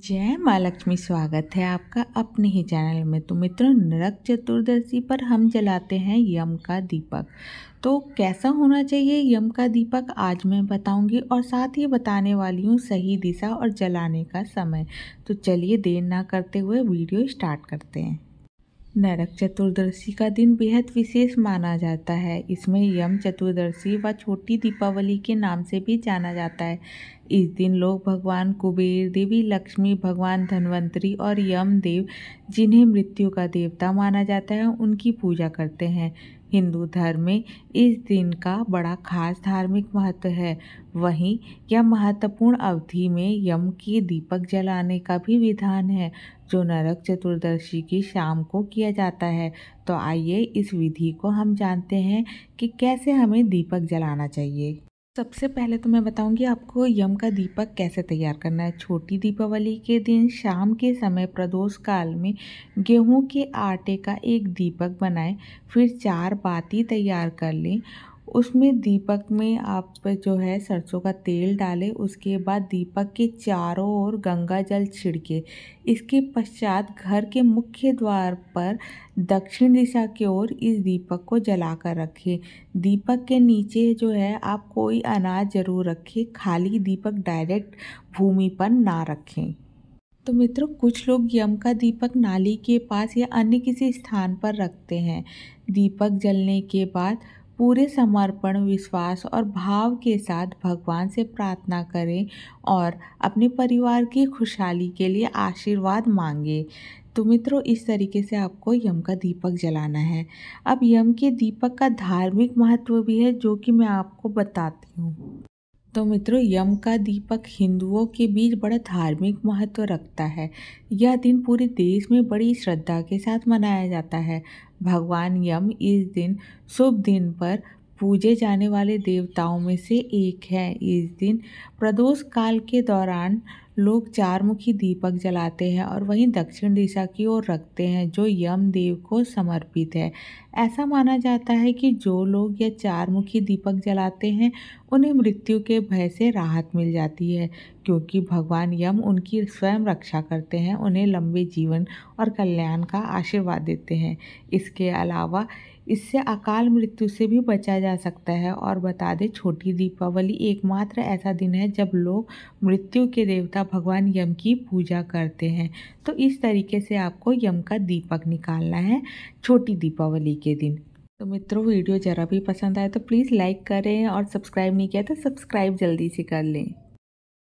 जय माँ लक्ष्मी स्वागत है आपका अपने ही चैनल में तो मित्रों नरक चतुर्दशी पर हम जलाते हैं यम का दीपक तो कैसा होना चाहिए यम का दीपक आज मैं बताऊंगी और साथ ही बताने वाली हूँ सही दिशा और जलाने का समय तो चलिए देर ना करते हुए वीडियो स्टार्ट करते हैं नरक चतुर्दशी का दिन बेहद विशेष माना जाता है इसमें यम चतुर्दशी व छोटी दीपावली के नाम से भी जाना जाता है इस दिन लोग भगवान कुबेर देवी लक्ष्मी भगवान धन्वंतरी और यम देव जिन्हें मृत्यु का देवता माना जाता है उनकी पूजा करते हैं हिंदू धर्म में इस दिन का बड़ा खास धार्मिक महत्व है वहीं यह महत्वपूर्ण अवधि में यम के दीपक जलाने का भी विधान है जो नरक चतुर्दशी की शाम को किया जाता है तो आइए इस विधि को हम जानते हैं कि कैसे हमें दीपक जलाना चाहिए सबसे पहले तो मैं बताऊंगी आपको यम का दीपक कैसे तैयार करना है छोटी दीपावली के दिन शाम के समय प्रदोष काल में गेहूं के आटे का एक दीपक बनाएं फिर चार बाती तैयार कर लें उसमें दीपक में आप जो है सरसों का तेल डालें उसके बाद दीपक के चारों ओर गंगा जल छिड़के इसके पश्चात घर के मुख्य द्वार पर दक्षिण दिशा की ओर इस दीपक को जलाकर रखें दीपक के नीचे जो है आप कोई अनाज ज़रूर रखें खाली दीपक डायरेक्ट भूमि पर ना रखें तो मित्रों कुछ लोग यम का दीपक नाली के पास या अन्य किसी स्थान पर रखते हैं दीपक जलने के बाद पूरे समर्पण विश्वास और भाव के साथ भगवान से प्रार्थना करें और अपने परिवार की खुशहाली के लिए आशीर्वाद मांगें तो मित्रों इस तरीके से आपको यम का दीपक जलाना है अब यम के दीपक का धार्मिक महत्व भी है जो कि मैं आपको बताती हूँ तो मित्रों यम का दीपक हिंदुओं के बीच बड़ा धार्मिक महत्व रखता है यह दिन पूरे देश में बड़ी श्रद्धा के साथ मनाया जाता है भगवान यम इस दिन शुभ दिन पर पूजे जाने वाले देवताओं में से एक है इस दिन प्रदोष काल के दौरान लोग चारमुखी दीपक जलाते हैं और वहीं दक्षिण दिशा की ओर रखते हैं जो यम देव को समर्पित है ऐसा माना जाता है कि जो लोग यह चारमुखी दीपक जलाते हैं उन्हें मृत्यु के भय से राहत मिल जाती है क्योंकि भगवान यम उनकी स्वयं रक्षा करते हैं उन्हें लंबे जीवन और कल्याण का आशीर्वाद देते हैं इसके अलावा इससे अकाल मृत्यु से भी बचा जा सकता है और बता दें छोटी दीपावली एकमात्र ऐसा दिन है जब लोग मृत्यु के देवता भगवान यम की पूजा करते हैं तो इस तरीके से आपको यम का दीपक निकालना है छोटी दीपावली के दिन तो मित्रों वीडियो ज़रा भी पसंद आए तो प्लीज़ लाइक करें और सब्सक्राइब नहीं किया तो सब्सक्राइब जल्दी से कर लें